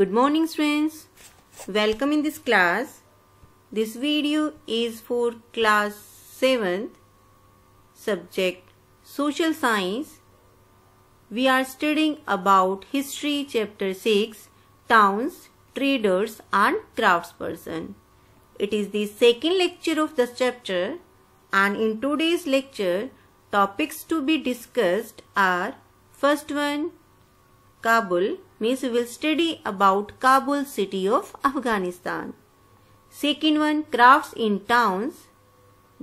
Good morning friends. Welcome in this class. This video is for class 7th subject social science. We are studying about history chapter 6 towns, traders and craftsperson. It is the second lecture of this chapter and in today's lecture topics to be discussed are first one Kabul means we will study about Kabul city of Afghanistan. Second one, crafts in towns,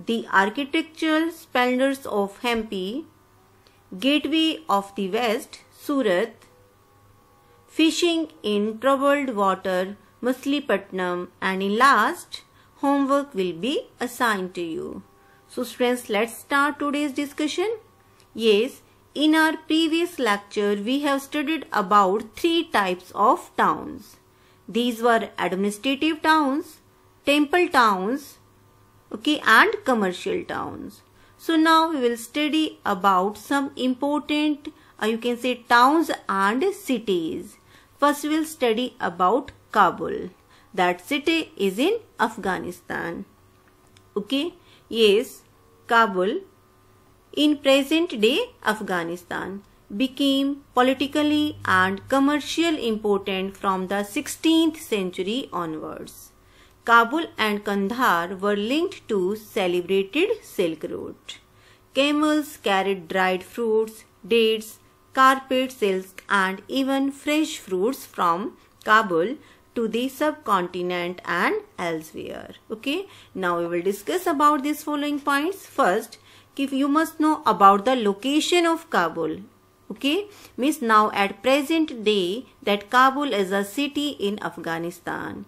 the architectural splendors of Hampi, gateway of the west, Surat, fishing in troubled water, Muslipatnam and in last, homework will be assigned to you. So friends, let's start today's discussion. Yes, in our previous lecture, we have studied about three types of towns. These were administrative towns, temple towns, okay, and commercial towns. So now we will study about some important, uh, you can say towns and cities. First we will study about Kabul. That city is in Afghanistan. Okay, yes, Kabul in present day Afghanistan became politically and commercial important from the 16th century onwards. Kabul and Kandahar were linked to celebrated Silk Road. Camels carried dried fruits, dates, carpet silk and even fresh fruits from Kabul to the subcontinent and elsewhere. Okay, now we will discuss about these following points. First, if you must know about the location of Kabul. Okay, means now at present day that Kabul is a city in Afghanistan.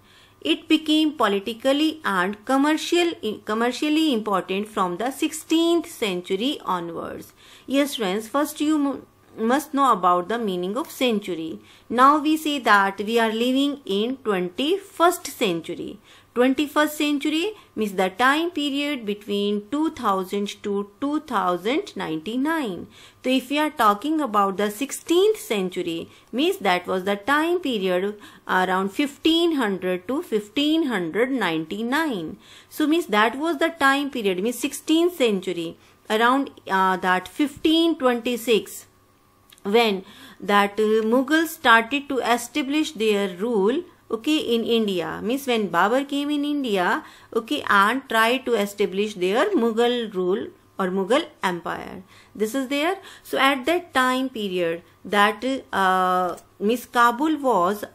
It became politically and commercial, commercially important from the 16th century onwards. Yes friends, first you must know about the meaning of century. Now we say that we are living in 21st century. 21st century means the time period between 2000 to 2099. So if we are talking about the 16th century means that was the time period around 1500 to 1599. So means that was the time period means 16th century around uh, that 1526 when that uh, Mughals started to establish their rule okay in india means when babur came in india okay and tried to establish their mughal rule or mughal empire this is there so at that time period that uh, miss kabul was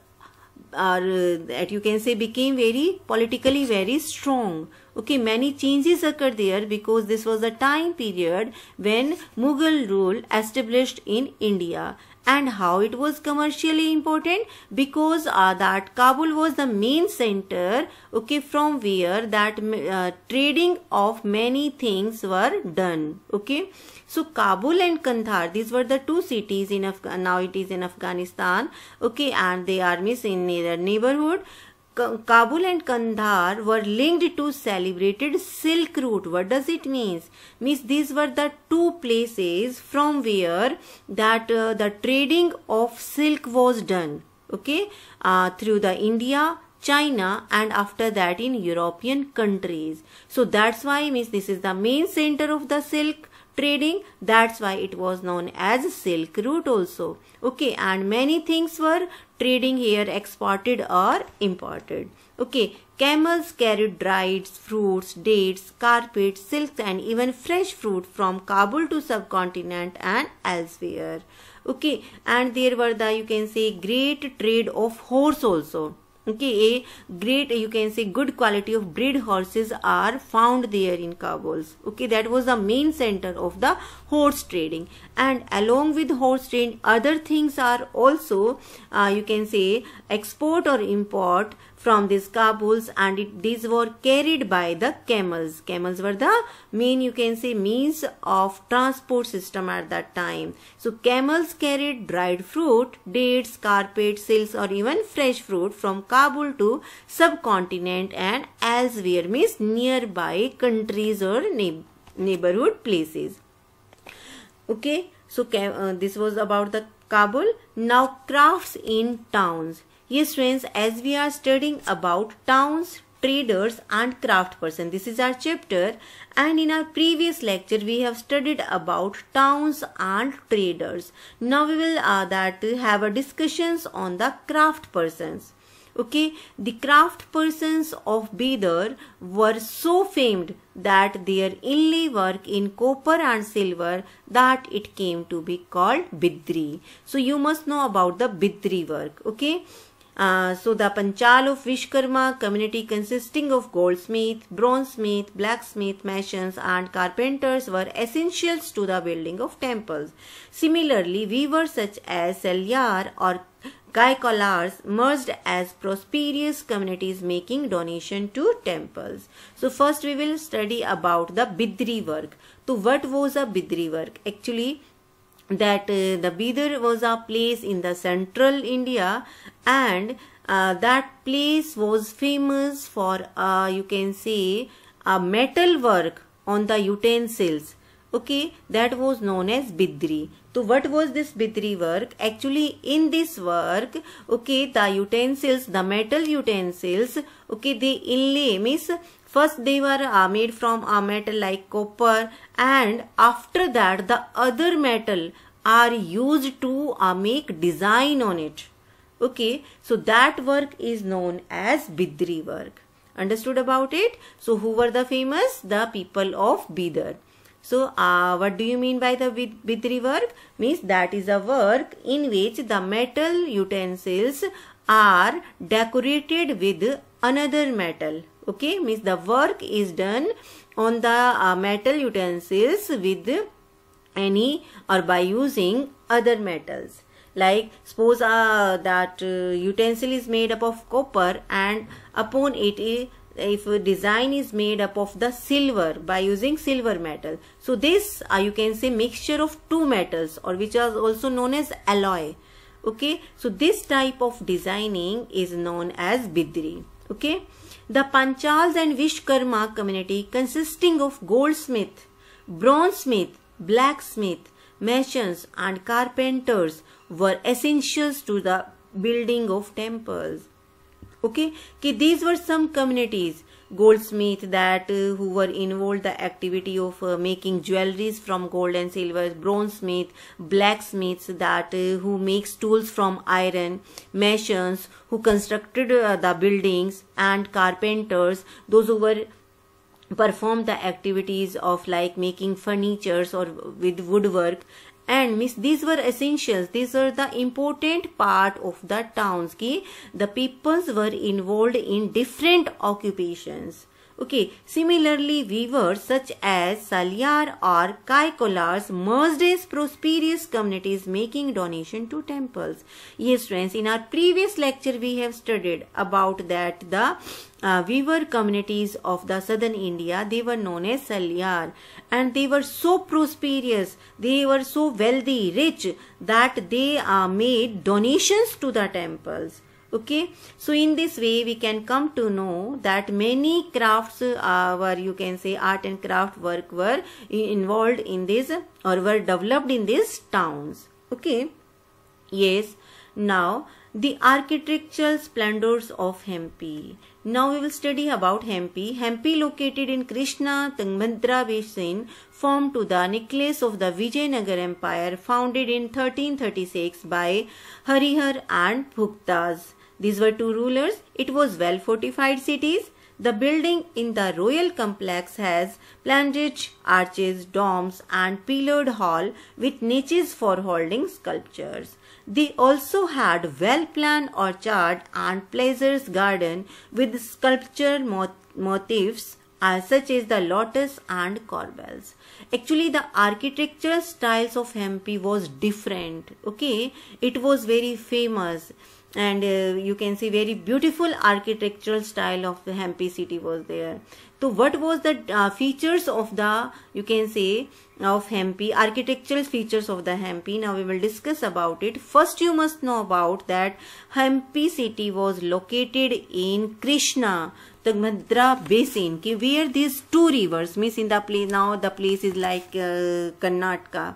or uh, that you can say became very politically very strong okay many changes occurred there because this was a time period when mughal rule established in india and how it was commercially important because uh, that Kabul was the main center okay from where that uh, trading of many things were done okay so Kabul and Kandhar these were the two cities in Af now it is in Afghanistan okay and they are in their neighborhood Kabul and Kandhar were linked to celebrated Silk Route. What does it mean? Means these were the two places from where that uh, the trading of silk was done. Okay, uh, through the India, China and after that in European countries. So that's why means this is the main center of the silk trading that's why it was known as silk route also okay and many things were trading here exported or imported okay camels carried dried fruits dates carpets silks and even fresh fruit from kabul to subcontinent and elsewhere okay and there were the you can say great trade of horse also okay a great you can say good quality of breed horses are found there in Kabul's okay that was the main center of the horse trading and along with horse trading other things are also uh, you can say export or import from these Kabuls and it, these were carried by the camels. Camels were the mean you can say means of transport system at that time. So camels carried dried fruit, dates, carpet, silks or even fresh fruit from Kabul to subcontinent and elsewhere means nearby countries or neighborhood places. Okay, so uh, this was about the Kabul. Now crafts in towns. Yes friends, as we are studying about towns, traders and craft person. This is our chapter and in our previous lecture we have studied about towns and traders. Now we will uh, that have a discussions on the craft persons. Okay, the craft persons of Bidar were so famed that their inlay work in copper and silver that it came to be called Bidri. So you must know about the Bidri work. Okay, uh, so the Panchal of Vishkarma community consisting of goldsmith, bronzesmith, blacksmith, masons and carpenters were essentials to the building of temples. Similarly, weavers such as Selyar or Gaikolars merged as prosperous communities making donation to temples. So first we will study about the Bidri work. So what was a Bidri work? Actually, that uh, the Bidar was a place in the central India and uh, that place was famous for uh, you can say a metal work on the utensils okay that was known as bidri so what was this bidri work actually in this work okay the utensils the metal utensils okay they inlay means First they were uh, made from a uh, metal like copper and after that the other metal are used to uh, make design on it. Okay, so that work is known as Bidri work. Understood about it? So who were the famous? The people of Bidar. So, uh, what do you mean by the Bidri work? Means that is a work in which the metal utensils are decorated with another metal okay means the work is done on the uh, metal utensils with any or by using other metals like suppose uh, that uh, utensil is made up of copper and upon it is if design is made up of the silver by using silver metal so this uh, you can say mixture of two metals or which are also known as alloy okay so this type of designing is known as bidri okay the Panchals and Vishkarma community consisting of goldsmith, bronzesmith, blacksmith, masons and carpenters were essentials to the building of temples. Okay, these were some communities goldsmith that uh, who were involved the activity of uh, making jewelries from gold and silver, bronze smith, blacksmiths that uh, who makes tools from iron, masons who constructed the buildings and carpenters, those who were perform the activities of like making furnitures or with woodwork and means these were essentials these were the important part of the towns ki the peoples were involved in different occupations Okay, similarly, weavers such as Salyar or Kaikolars merged as prosperous communities making donation to temples. Yes, friends, in our previous lecture we have studied about that the uh, weaver communities of the southern India, they were known as Salyar and they were so prosperous, they were so wealthy, rich that they uh, made donations to the temples okay so in this way we can come to know that many crafts uh, were you can say art and craft work were involved in this or were developed in these towns okay yes now the architectural splendors of Hampi. Now we will study about Hampi. Hampi located in Krishna Tungbhadra basin formed to the nucleus of the Vijayanagar empire founded in 1336 by Harihar and Bhuktas. These were two rulers. It was well fortified cities. The building in the royal complex has plantage, arches, domes and pillared hall with niches for holding sculptures. They also had well-planned orchard and pleasures garden with sculpture mot motifs uh, such as the lotus and corbels. Actually, the architectural styles of Hampi was different. Okay, it was very famous and uh, you can see very beautiful architectural style of the Hampi city was there. So what was the uh, features of the you can say of Hampi architectural features of the Hampi now we will discuss about it first you must know about that Hampi city was located in Krishna Tungabhadra basin where these two rivers means in the place now the place is like uh, Karnataka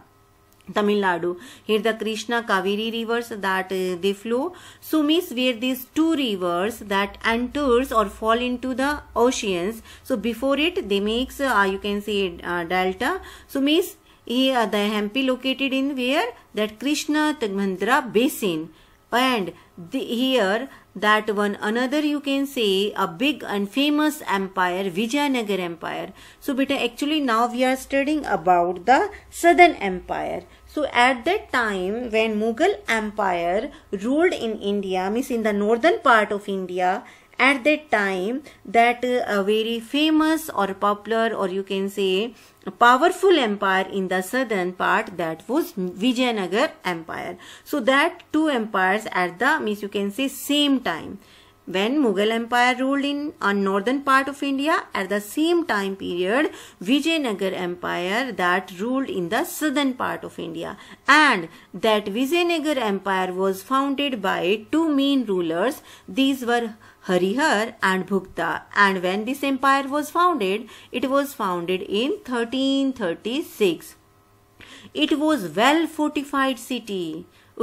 Tamil Nadu. Here the Krishna Kaveri rivers that uh, they flow. Sumis where these two rivers that enters or fall into the oceans. So before it they makes uh, you can say uh, delta. Sumis here uh, the Hampi located in where that Krishna Tagmantra basin and the, here that one another you can say a big and famous empire Vijayanagar empire so beta actually now we are studying about the southern empire so at that time when Mughal Empire ruled in India, means in the northern part of India, at that time that uh, very famous or popular or you can say powerful empire in the southern part that was Vijayanagar Empire. So that two empires at the means you can say same time when Mughal Empire ruled in a northern part of India at the same time period Vijayanagar Empire that ruled in the southern part of India and that Vijayanagar Empire was founded by two main rulers these were Harihar and Bhukta and when this empire was founded it was founded in 1336 it was well fortified city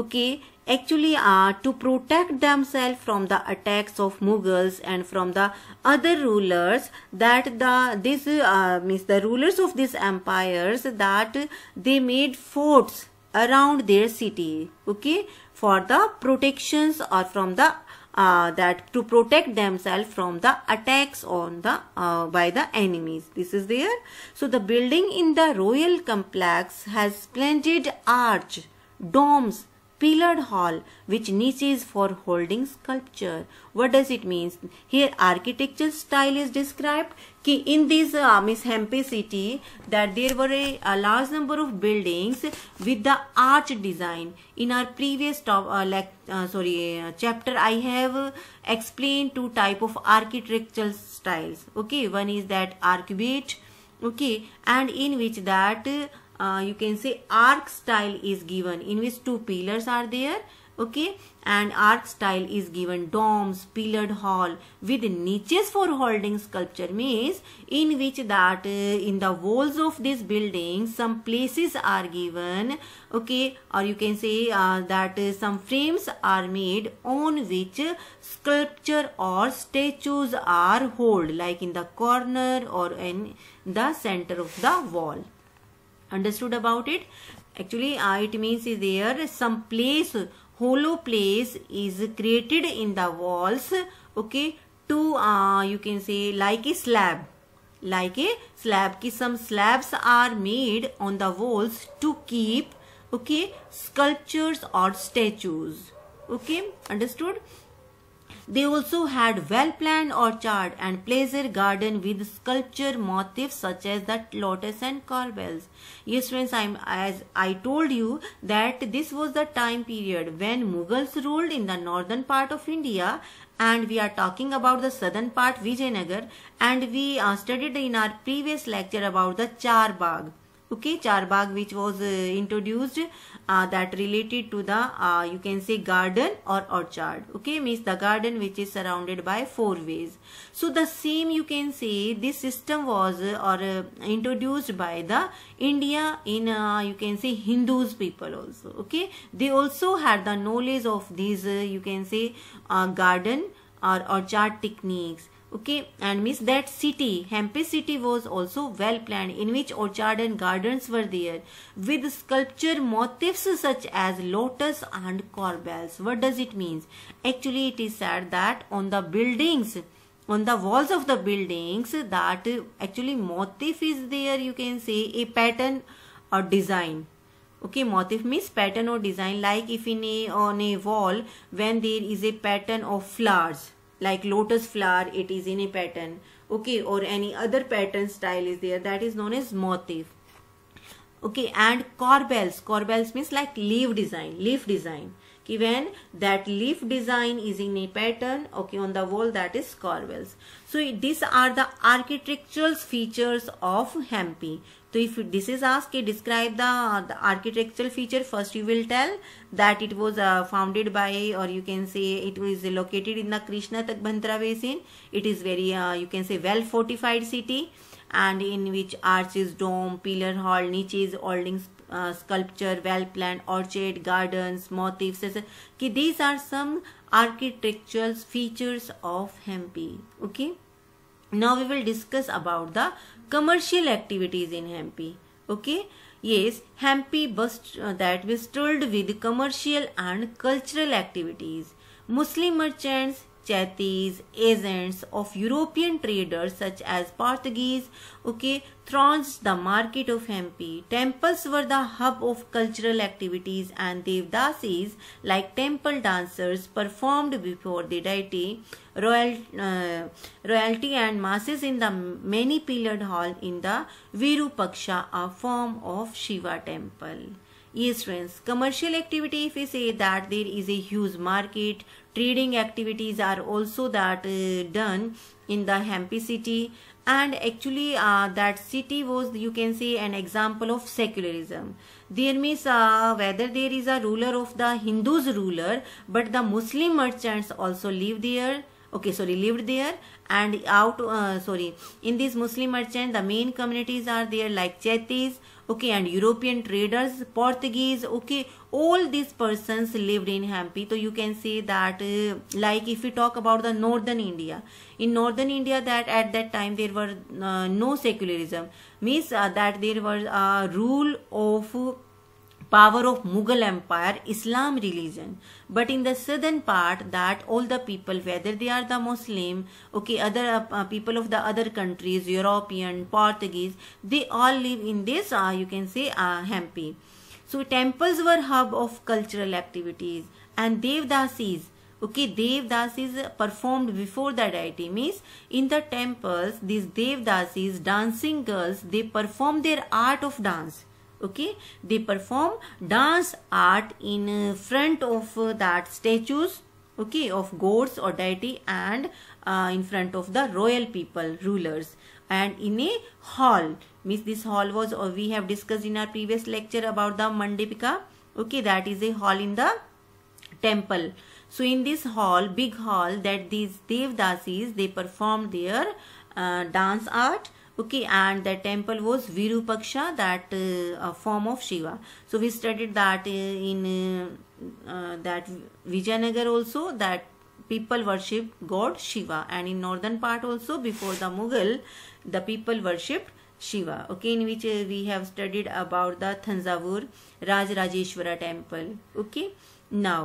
okay actually are uh, to protect themselves from the attacks of Mughals and from the other rulers that the this uh, means the rulers of these empires that they made forts around their city okay for the protections or from the uh, that to protect themselves from the attacks on the uh, by the enemies this is there so the building in the royal complex has splendid arch domes pillared hall which niches for holding sculpture what does it mean here architecture style is described ki in this uh, miss hempe city that there were a, a, large number of buildings with the arch design in our previous top, uh, like, uh, sorry uh, chapter i have explained two type of architectural styles okay one is that archite, okay and in which that uh, uh, you can say arc style is given in which two pillars are there okay and arc style is given domes pillared hall with niches for holding sculpture means in which that uh, in the walls of this building some places are given okay or you can say uh, that uh, some frames are made on which sculpture or statues are hold like in the corner or in the center of the wall understood about it actually uh, it means is there some place hollow place is created in the walls okay to uh, you can say like a slab like a slab ki some slabs are made on the walls to keep okay sculptures or statues okay understood they also had well-planned orchard and pleasure garden with sculpture motifs such as the lotus and corbels. Yes friends, I'm, as I told you that this was the time period when Mughals ruled in the northern part of India and we are talking about the southern part Vijayanagar and we uh, studied in our previous lecture about the Charbagh okay charbagh which was uh, introduced uh, that related to the uh, you can say garden or orchard okay means the garden which is surrounded by four ways so the same you can say this system was uh, or uh, introduced by the india in uh, you can say hindus people also okay they also had the knowledge of these you can say garden or orchard techniques okay and means that city Hampi city was also well planned in which orchard and gardens were there with sculpture motifs such as lotus and corbels what does it mean actually it is said that on the buildings on the walls of the buildings that actually motif is there you can say a pattern or design okay motif means pattern or design like if in a on a wall when there is a pattern of flowers like lotus flower it is in a pattern okay or any other pattern style is there that is known as motif okay and corbels corbels means like leaf design leaf design given when that leaf design is in a pattern okay on the wall that is corbels so these are the architectural features of hampi तो if this is ask describe the architectural feature first you will tell that it was founded by और you can say it is located in the Krishna Tungabhadra basin it is very you can say well fortified city and in which arch is dome pillar hall niche is holding sculpture well plan orchid garden motif की these are some architectural features of Hampi okay now we will discuss about the commercial activities in Hampi. Okay. Yes, Hampi bust uh, that was filled with commercial and cultural activities. Muslim merchants Chattis agents of European traders such as Portuguese, okay, thronged the market of Hampi. Temples were the hub of cultural activities and Devdasis like temple dancers performed before the deity, royal, uh, royalty and masses in the many-pillared hall in the Virupaksha, a form of Shiva temple. Yes friends, commercial activity if we say that there is a huge market Trading activities are also that uh, done in the Hampi city and actually uh, that city was you can say an example of secularism there means uh, whether there is a ruler of the hindus ruler but the muslim merchants also live there okay sorry lived there and out uh, sorry in this muslim merchant the main communities are there like chetis okay and european traders portuguese okay all these persons lived in hampi so you can say that uh, like if we talk about the northern india in northern india that at that time there were uh, no secularism means uh, that there was a rule of power of Mughal Empire, Islam religion. But in the southern part, that all the people, whether they are the Muslim, okay, other uh, uh, people of the other countries, European, Portuguese, they all live in this, uh, you can say, uh, Hampi. So temples were hub of cultural activities and Devdasis, okay, Devdasis performed before the deity means in the temples, these Devdasis, dancing girls, they perform their art of dance okay they perform dance art in front of uh, that statues okay of gods or deity and uh, in front of the royal people rulers and in a hall means this hall was or uh, we have discussed in our previous lecture about the mandipika okay that is a hall in the temple so in this hall big hall that these devdasis they performed their uh, dance art okay and the temple was virupaksha that uh, form of shiva so we studied that uh, in uh, uh, that vijayanagar also that people worshipped god shiva and in northern part also before the mughal the people worshipped shiva okay in which we have studied about the thanjavur rajrajeshwara temple okay now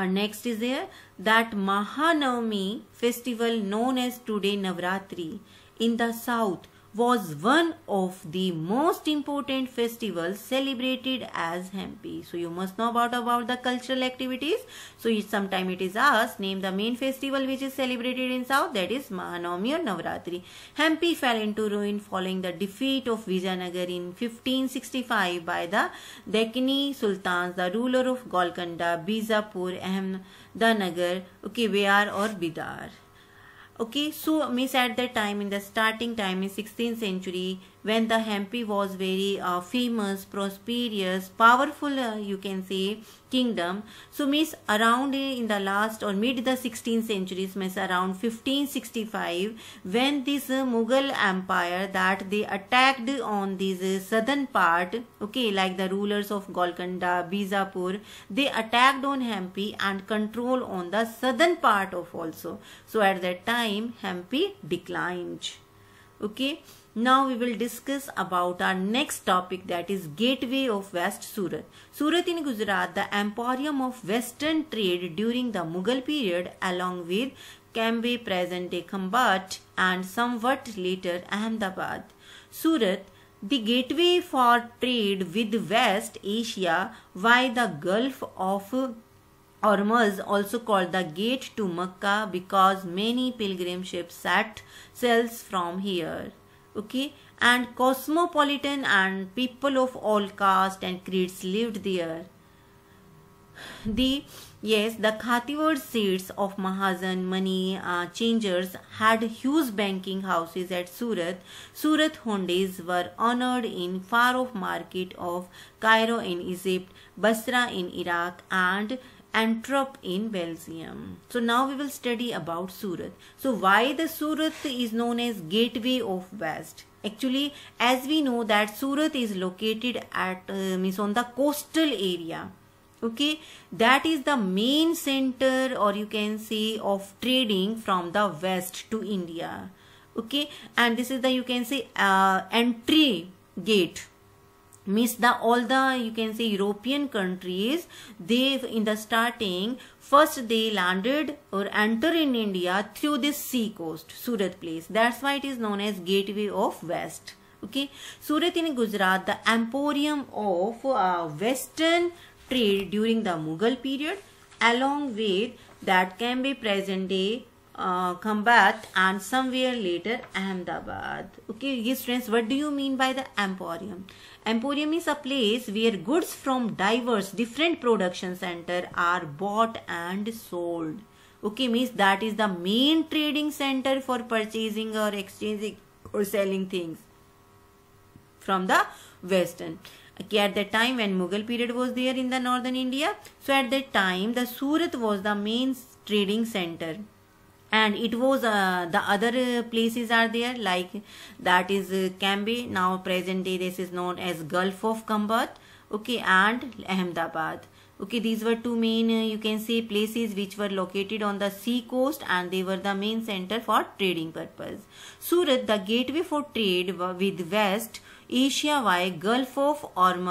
our next is there that mahanavami festival known as today navratri in the south was one of the most important festivals celebrated as Hampi. So you must know about, about the cultural activities. So sometime it is asked, name the main festival which is celebrated in South that is Mahanavami or Navratri. Hampi fell into ruin following the defeat of Vijayanagar in 1565 by the Deccani Sultans, the ruler of Golconda, Bijapur, Ahmednagar, Ukibayar or Bidar okay so means at the time in the starting time in 16th century when the Hampi was very uh, famous, prosperous, powerful, uh, you can say, kingdom. So means around uh, in the last or mid the 16th centuries, means around 1565, when this uh, Mughal empire that they attacked on this uh, southern part, okay, like the rulers of Golconda, Bijapur, they attacked on Hampi and control on the southern part of also. So at that time, Hampi declined. Okay. Now we will discuss about our next topic that is Gateway of West Surat. Surat in Gujarat, the emporium of Western trade during the Mughal period along with Cambay present-day Khambat and somewhat later Ahmedabad. Surat the gateway for trade with West Asia via the Gulf of Hormuz, also called the Gate to Mecca, because many pilgrim ships set sails from here okay and cosmopolitan and people of all caste and creeds lived there the yes the khativard seats of mahajan money uh, changers had huge banking houses at surat surat hondes were honored in far off market of cairo in egypt basra in iraq and Antwerp in Belgium. So now we will study about Surat. So why the Surat is known as Gateway of West? Actually, as we know that Surat is located at uh, means on the coastal area. Okay, that is the main center or you can say of trading from the west to India. Okay, and this is the you can say uh, entry gate means the all the you can say european countries they in the starting first they landed or enter in india through this sea coast surat place that's why it is known as gateway of west okay surat in gujarat the emporium of uh, western trade during the mughal period along with that can be present day uh, Khambat and somewhere later Ahmedabad. Okay, yes friends, what do you mean by the emporium? Emporium is a place where goods from diverse different production center are bought and sold. Okay, means that is the main trading center for purchasing or exchanging or selling things from the western. Okay, at that time when Mughal period was there in the northern India, so at that time the Surat was the main trading center and it was uh, the other uh, places are there like that is uh, Cambay now present day this is known as Gulf of Kambat okay and Ahmedabad okay these were two main uh, you can say places which were located on the sea coast and they were the main center for trading purpose surat the gateway for trade with west Asia via Gulf of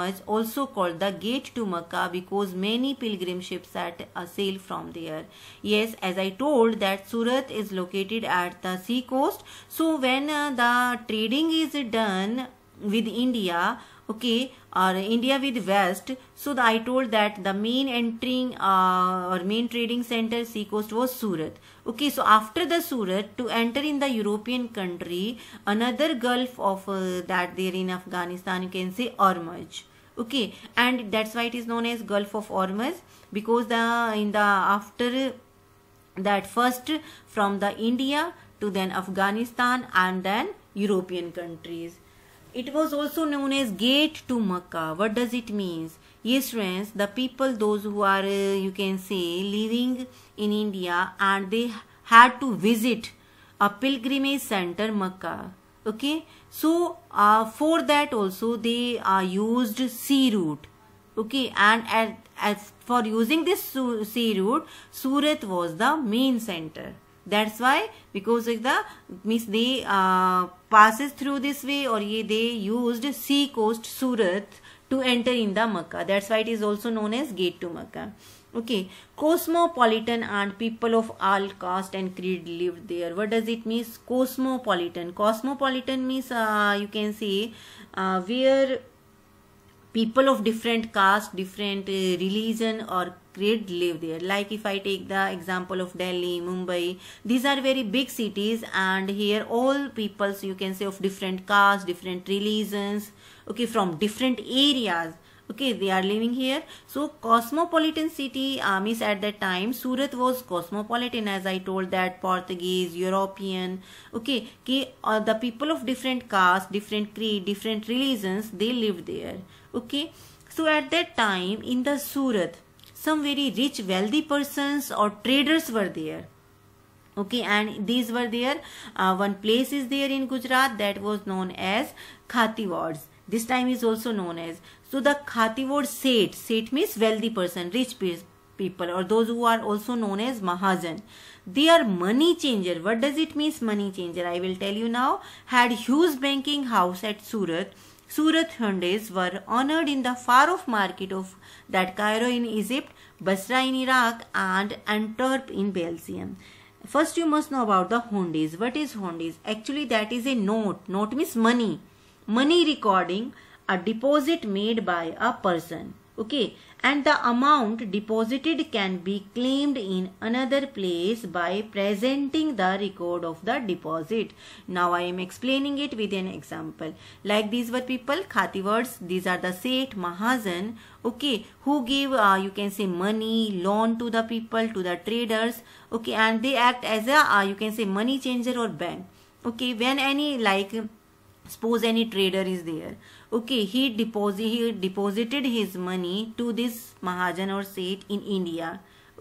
is also called the Gate to Mecca because many pilgrim ships sail from there. Yes, as I told that Surat is located at the sea coast. So when uh, the trading is done with India, okay or india with west so the, i told that the main entering uh, or main trading center sea coast was surat okay so after the surat to enter in the european country another gulf of uh, that there in afghanistan you can say ormuz okay and that's why it is known as gulf of ormuz because the in the after that first from the india to then afghanistan and then european countries it was also known as gate to makkah what does it means yes friends the people those who are uh, you can say living in india and they had to visit a pilgrimage center makkah okay so uh, for that also they uh, used sea route okay and as, as for using this sea route surat was the main center that's why because of the means they uh, passes through this way or ye, they used sea coast surat to enter in the Mecca. That's why it is also known as gate to Mecca. Okay, cosmopolitan and people of all caste and creed lived there. What does it mean? Cosmopolitan. Cosmopolitan means uh, you can say uh, where people of different caste, different uh, religion or creed live there. Like if I take the example of Delhi, Mumbai, these are very big cities and here all peoples you can say of different caste, different religions, okay from different areas okay they are living here so cosmopolitan city uh, means at that time surat was cosmopolitan as i told that portuguese european okay uh, the people of different caste different creed different religions they lived there okay so at that time in the surat some very rich wealthy persons or traders were there okay and these were there uh, one place is there in gujarat that was known as khatiwars this time is also known as. So the word Seth, Seth means wealthy person, rich people or those who are also known as Mahajan. They are money changer. What does it means money changer? I will tell you now. Had huge banking house at Surat. Surat Hyundais were honored in the far-off market of that Cairo in Egypt, Basra in Iraq and Antwerp in Belgium. First you must know about the Hyundais. What is Hyundais? Actually that is a note. Note means money money recording a deposit made by a person okay and the amount deposited can be claimed in another place by presenting the record of the deposit now i am explaining it with an example like these were people khatiwards these are the seth mahajan okay who gave uh, you can say money loan to the people to the traders okay and they act as a uh, you can say money changer or bank okay when any like suppose any trader is there okay he deposit he deposited his money to this mahajan or seth in india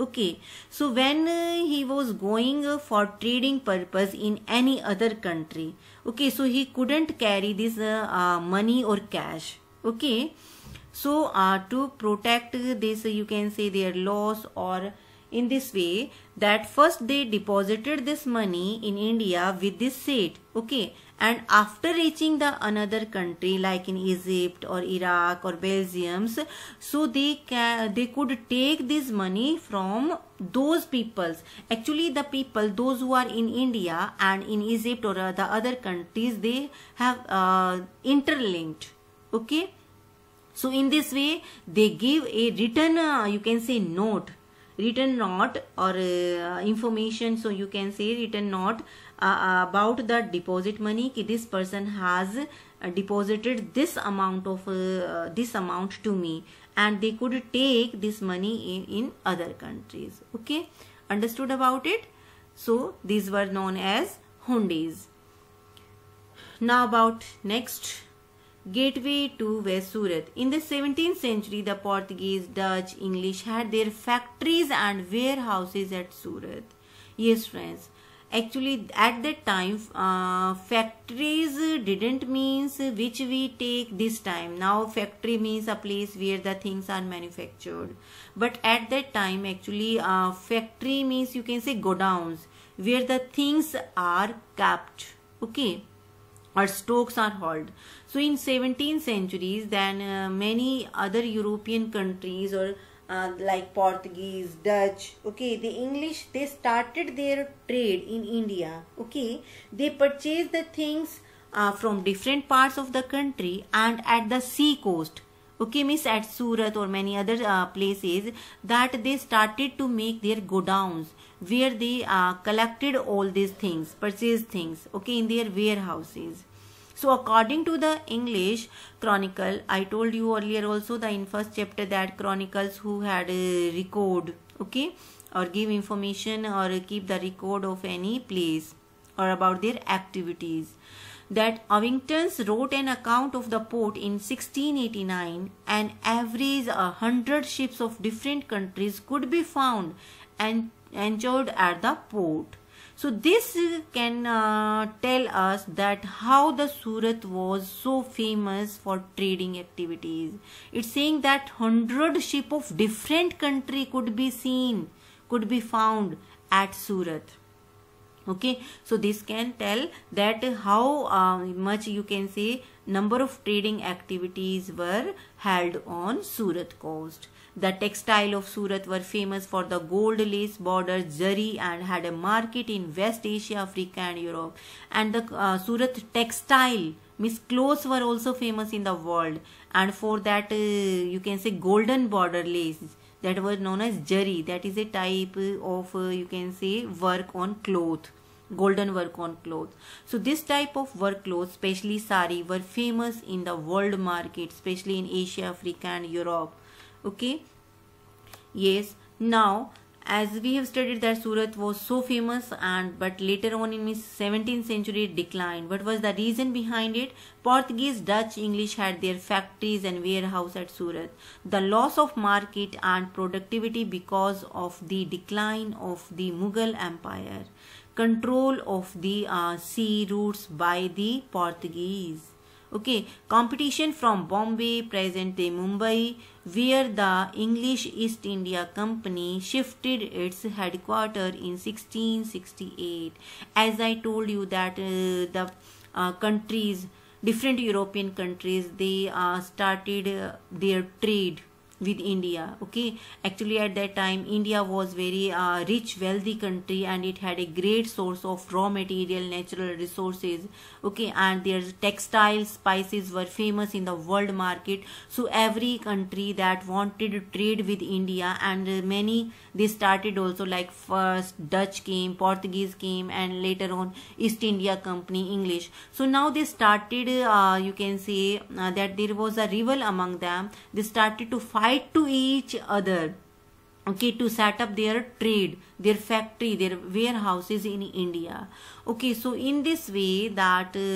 okay so when uh, he was going uh, for trading purpose in any other country okay so he couldn't carry this uh, uh money or cash okay so uh, to protect this you can say their loss or in this way that first they deposited this money in India with this seed. okay, and after reaching the another country like in Egypt or Iraq or Belgiums, so they can they could take this money from those peoples. Actually, the people those who are in India and in Egypt or uh, the other countries they have uh, interlinked, okay. So in this way, they give a written, uh, you can say note written note or uh, information so you can say written note uh, uh, about the deposit money ki this person has uh, deposited this amount of uh, this amount to me and they could take this money in in other countries okay understood about it so these were known as hundis now about next Gateway to West Surat. In the 17th century, the Portuguese, Dutch, English had their factories and warehouses at Surat. Yes, friends. Actually, at that time, uh, factories didn't means which we take this time. Now, factory means a place where the things are manufactured. But at that time, actually, uh, factory means you can say godowns where the things are kept. Okay or stokes are hauled. So in 17th centuries then uh, many other European countries or uh, like Portuguese, Dutch, okay, the English, they started their trade in India, okay. They purchased the things uh, from different parts of the country and at the sea coast, okay, means at Surat or many other uh, places that they started to make their godowns where they uh, collected all these things purchased things okay in their warehouses so according to the english chronicle i told you earlier also the in first chapter that chronicles who had a record okay or give information or keep the record of any place or about their activities that Ovingtons wrote an account of the port in 1689 and average 100 ships of different countries could be found and anchored at the port. So this can uh, tell us that how the Surat was so famous for trading activities. It's saying that hundred ship of different country could be seen, could be found at Surat okay so this can tell that how uh, much you can say number of trading activities were held on Surat coast. The textile of Surat were famous for the gold lace border zari and had a market in West Asia, Africa and Europe. And the uh, Surat textile means clothes were also famous in the world and for that uh, you can say golden border lace that was known as jari that is a type of uh, you can say work on cloth golden work on clothes. So this type of work clothes, especially sari, were famous in the world market, especially in Asia, Africa and Europe. Okay. Yes. Now, as we have studied that Surat was so famous and but later on in 17th century it declined. What was the reason behind it? Portuguese, Dutch, English had their factories and warehouse at Surat. The loss of market and productivity because of the decline of the Mughal Empire control of the uh, sea routes by the Portuguese. Okay, competition from Bombay, present day Mumbai, where the English East India Company shifted its headquarter in 1668. As I told you that uh, the uh, countries, different European countries, they uh, started uh, their trade with India. Okay, actually at that time India was very uh, rich, wealthy country, and it had a great source of raw material, natural resources. Okay, and their textile spices were famous in the world market. So every country that wanted to trade with India, and many they started also like first Dutch came, Portuguese came, and later on East India Company, English. So now they started. Uh, you can say uh, that there was a rival among them. They started to fight to each other okay to set up their trade their factory their warehouses in india okay so in this way that uh,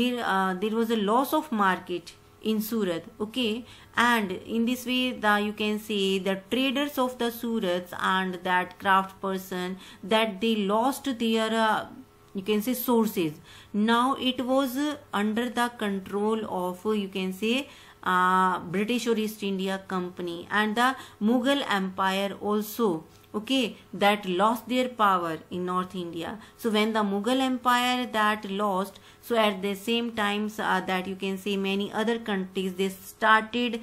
there uh, there was a loss of market in surat okay and in this way the you can say the traders of the surats and that craft person that they lost their uh, you can say sources now it was under the control of you can say uh, British or East India Company and the Mughal Empire also okay that lost their power in North India. So when the Mughal Empire that lost so at the same times uh, that you can see many other countries they started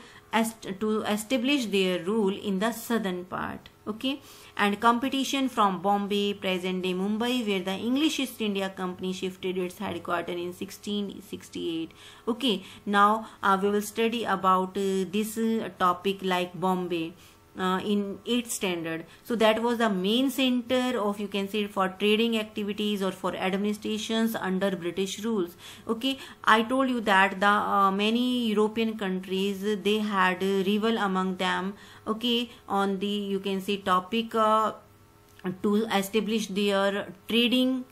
to establish their rule in the southern part okay and competition from Bombay, present day Mumbai, where the English East India Company shifted its headquarters in 1668. Okay, now uh, we will study about uh, this uh, topic like Bombay. Uh, in 8th standard so that was the main center of you can say for trading activities or for administrations under british rules okay i told you that the uh, many european countries they had uh, rival among them okay on the you can say topic uh, to establish their trading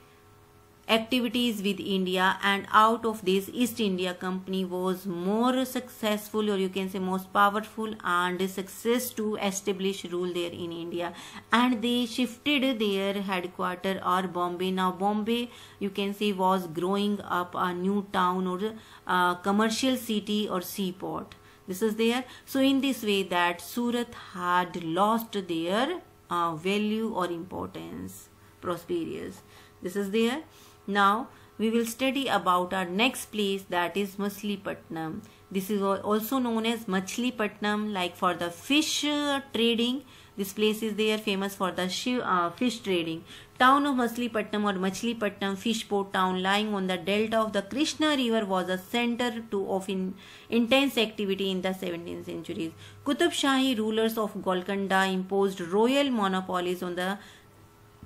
activities with India and out of this East India Company was more successful or you can say most powerful and success to establish rule there in India and they shifted their headquarter or Bombay now Bombay you can say was growing up a new town or a uh, commercial city or seaport this is there so in this way that surat had lost their uh, value or importance prosperous this is there now we will study about our next place that is Machilipatnam. This is also known as Machilipatnam like for the fish uh, trading. This place is there famous for the uh, fish trading. Town of Maslipatnam or Fish fishport town lying on the delta of the Krishna river was a center to, of in, intense activity in the 17th centuries. Qutub Shahi rulers of Golconda imposed royal monopolies on the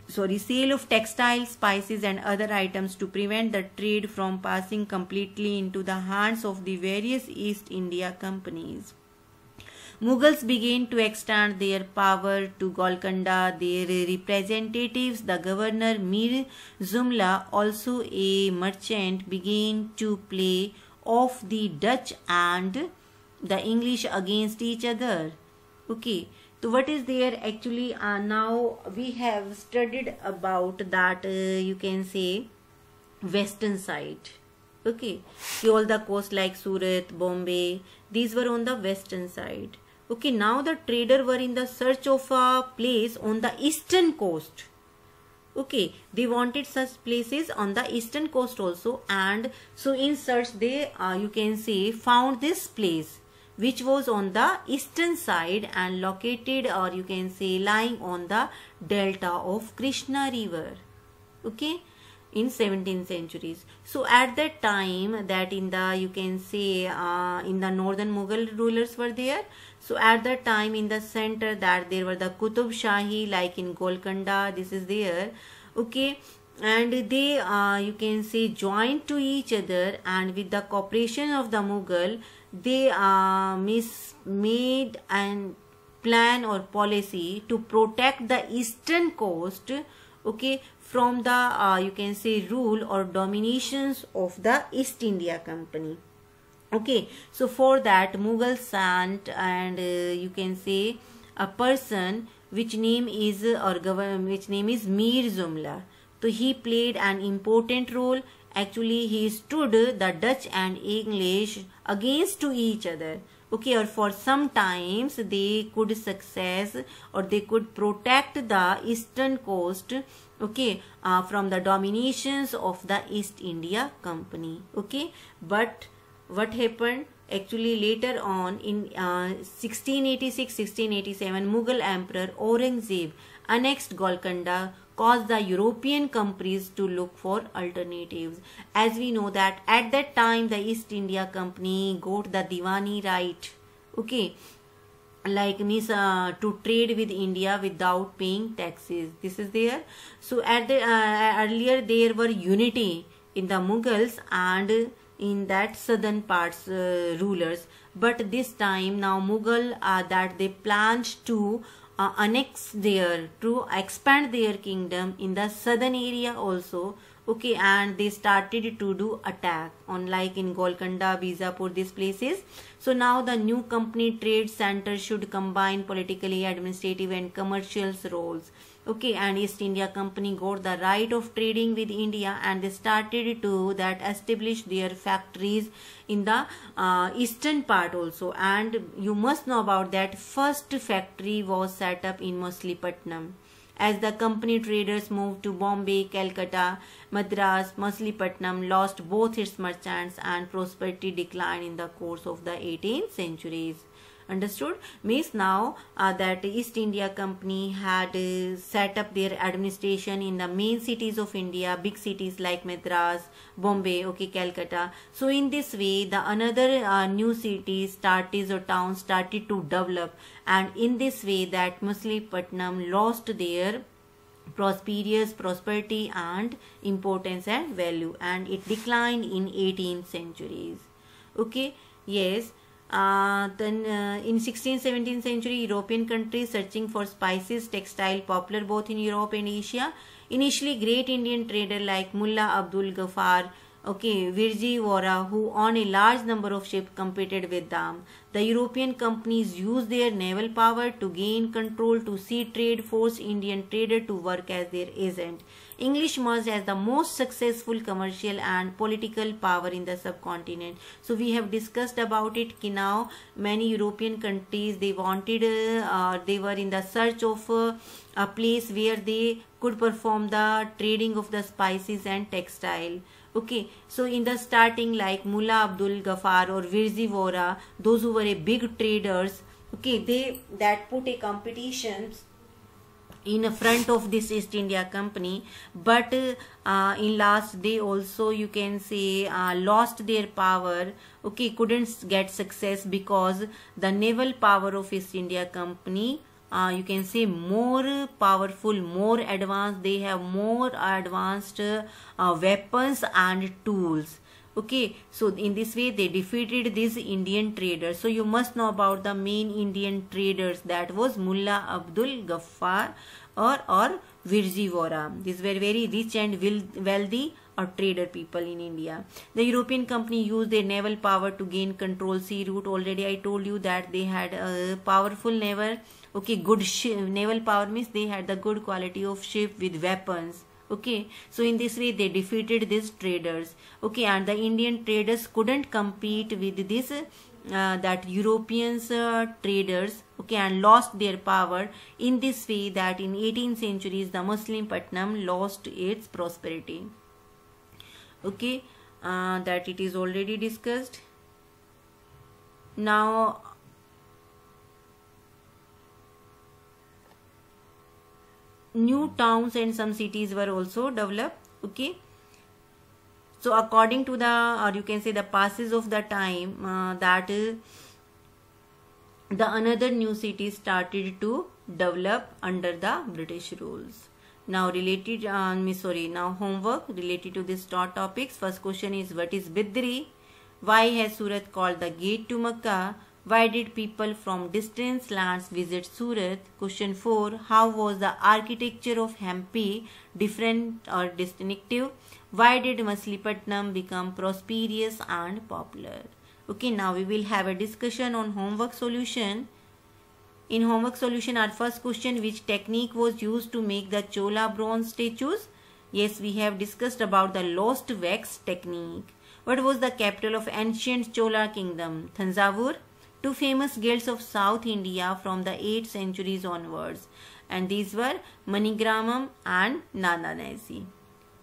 sorry sale of textiles spices and other items to prevent the trade from passing completely into the hands of the various east india companies Mughals began to extend their power to Golconda. Their representatives, the governor Mir Zumla, also a merchant, began to play off the Dutch and the English against each other. Okay, so what is there actually? Uh, now we have studied about that, uh, you can say, western side okay all the coast like surat bombay these were on the western side okay now the trader were in the search of a place on the eastern coast okay they wanted such places on the eastern coast also and so in search they uh, you can say found this place which was on the eastern side and located or you can say lying on the delta of krishna river okay in 17th centuries so at that time that in the you can say uh, in the northern mughal rulers were there so at that time in the center that there were the kutub shahi like in golconda this is there okay and they uh, you can say joined to each other and with the cooperation of the mughal they uh, mis made and plan or policy to protect the eastern coast okay from the uh, you can say rule or dominations of the East India Company okay so for that Mughal sant and uh, you can say a person which name is uh, or government, which name is Mir Zumla so he played an important role actually he stood the Dutch and English against to each other okay or for some times they could success or they could protect the eastern coast okay uh, from the dominations of the east india company okay but what happened actually later on in 1686 uh, 1687 mughal emperor aurangzeb annexed golconda caused the european companies to look for alternatives as we know that at that time the east india company got the diwani right okay like means uh, to trade with india without paying taxes this is there so at the uh, earlier there were unity in the mughals and in that southern parts uh, rulers but this time now mughal uh, that they planned to uh, annex their to expand their kingdom in the southern area also okay and they started to do attack on like in golconda Vizapur, these places so now the new company trade center should combine politically administrative and commercial roles okay and east india company got the right of trading with india and they started to that establish their factories in the uh, eastern part also and you must know about that first factory was set up in Mosli as the company traders moved to Bombay, Calcutta, Madras, Masilypatnam lost both its merchants and prosperity declined in the course of the 18th centuries understood means now uh, that east india company had uh, set up their administration in the main cities of india big cities like madras bombay okay calcutta so in this way the another uh, new cities started or towns started to develop and in this way that Muslimipatnam lost their prosperous prosperity and importance and value and it declined in 18th centuries okay yes uh, then uh, in 16th 17th century european countries searching for spices textile popular both in europe and asia initially great indian trader like mullah abdul ghaffar okay virji vora who on a large number of ships competed with them the european companies used their naval power to gain control to sea trade force indian trader to work as their agent English emerged as the most successful commercial and political power in the subcontinent. So we have discussed about it कि now many European countries they wanted uh, they were in the search of uh, a place where they could perform the trading of the spices and textile. Okay, so in the starting like Mullah Abdul Ghaffar or Virzi Vora, those who were a big traders, okay, they that put a competitions in front of this East India Company but uh, in last they also you can say uh, lost their power okay couldn't get success because the naval power of East India Company uh, you can say more powerful more advanced they have more advanced uh, weapons and tools okay so in this way they defeated these indian traders so you must know about the main indian traders that was mullah abdul Gaffar or or virjivora these were very rich and wealthy or uh, trader people in India. The European company used their naval power to gain control sea route. Already I told you that they had a powerful naval, okay, good ship. Naval power means they had the good quality of ship with weapons okay so in this way they defeated these traders okay and the indian traders couldn't compete with this uh, that Europeans uh, traders okay and lost their power in this way that in 18th centuries the Muslim Putnam lost its prosperity okay uh, that it is already discussed now new towns and some cities were also developed okay so according to the or you can say the passes of the time uh, that is the another new city started to develop under the british rules now related uh, sorry now homework related to this topics first question is what is bidri why has surat called the gate to makkah why did people from distant lands visit Surat? Question 4. How was the architecture of Hampi different or distinctive? Why did Maslipatnam become prosperous and popular? Okay, now we will have a discussion on homework solution. In homework solution, our first question, which technique was used to make the Chola bronze statues? Yes, we have discussed about the lost wax technique. What was the capital of ancient Chola kingdom? Thanjavur. Two famous guilds of South India from the 8th centuries onwards and these were Manigramam and Nanadesi.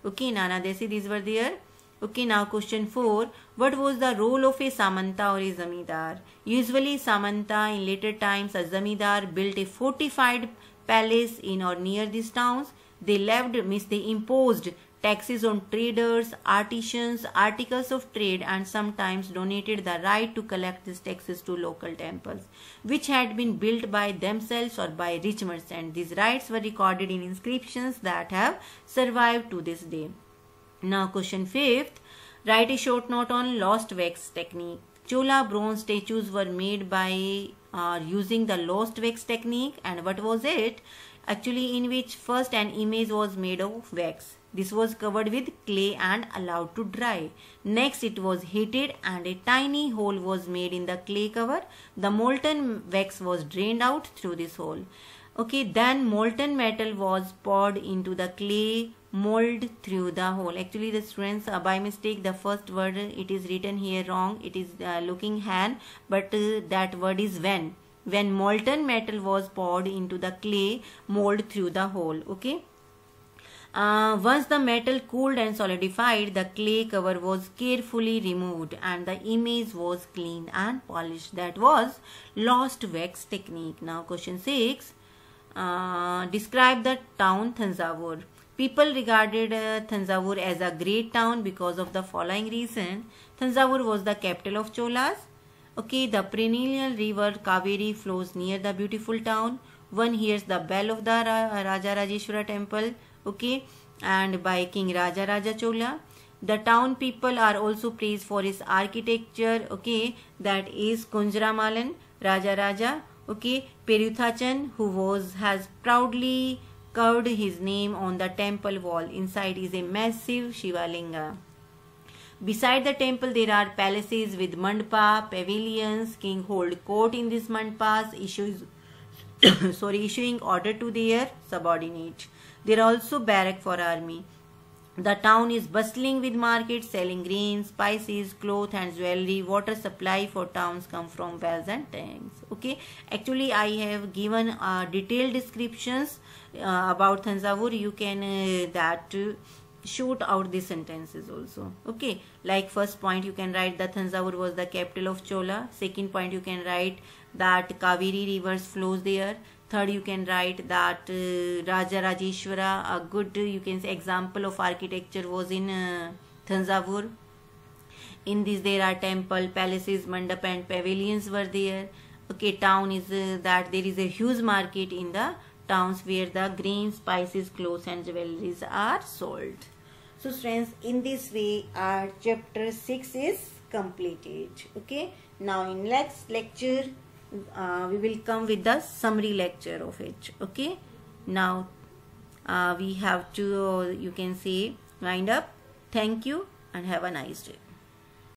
Okay, Nanadesi, these were there. Okay, now question 4. What was the role of a Samanta or a Zamindar? Usually Samanta in later times, a Zamindar built a fortified palace in or near these towns. They left, means they imposed taxes on traders, artisans, articles of trade and sometimes donated the right to collect these taxes to local temples which had been built by themselves or by rich merchants. These rights were recorded in inscriptions that have survived to this day. Now question 5th. Write a short note on lost wax technique. Chola bronze statues were made by uh, using the lost wax technique and what was it? actually in which first an image was made of wax. This was covered with clay and allowed to dry. Next it was heated and a tiny hole was made in the clay cover. The molten wax was drained out through this hole. Okay, then molten metal was poured into the clay mold through the hole. Actually the students uh, by mistake the first word it is written here wrong. It is uh, looking hand but uh, that word is when when molten metal was poured into the clay mold through the hole okay uh, once the metal cooled and solidified, the clay cover was carefully removed and the image was cleaned and polished. That was lost wax technique. Now question 6. Uh, describe the town Thanjavur. People regarded uh, Thanjavur as a great town because of the following reason. Thanjavur was the capital of Cholas Okay, the perennial river Kaveri flows near the beautiful town. One hears the bell of the Raja Rajeshwara temple, okay, and by King Raja Raja Chola. The town people are also praised for his architecture, okay, that is Kunjaramalan, Raja Raja, okay, Peruthachan, who was, has proudly carved his name on the temple wall. Inside is a massive Shivalinga. Beside the temple there are palaces with mandapa, pavilions, king hold court in these mandapas, issues sorry, issuing order to their subordinate. There are also barrack for army. The town is bustling with markets selling grains, spices, cloth and jewelry. Water supply for towns come from wells and tanks. Okay. Actually, I have given uh, detailed descriptions uh, about Thanjavur. You can uh, that uh, shoot out the sentences also okay like first point you can write that thanjavur was the capital of chola second point you can write that kaveri rivers flows there third you can write that uh, raja rajeshwara a good you can say example of architecture was in uh, thanjavur in this there are temple palaces mandap and pavilions were there okay town is uh, that there is a huge market in the towns where the green spices clothes and jewelries are sold so friends, in this way our chapter 6 is completed. Okay. Now in next lecture, uh, we will come with the summary lecture of it. Okay. Now uh, we have to, you can say, wind up. Thank you and have a nice day.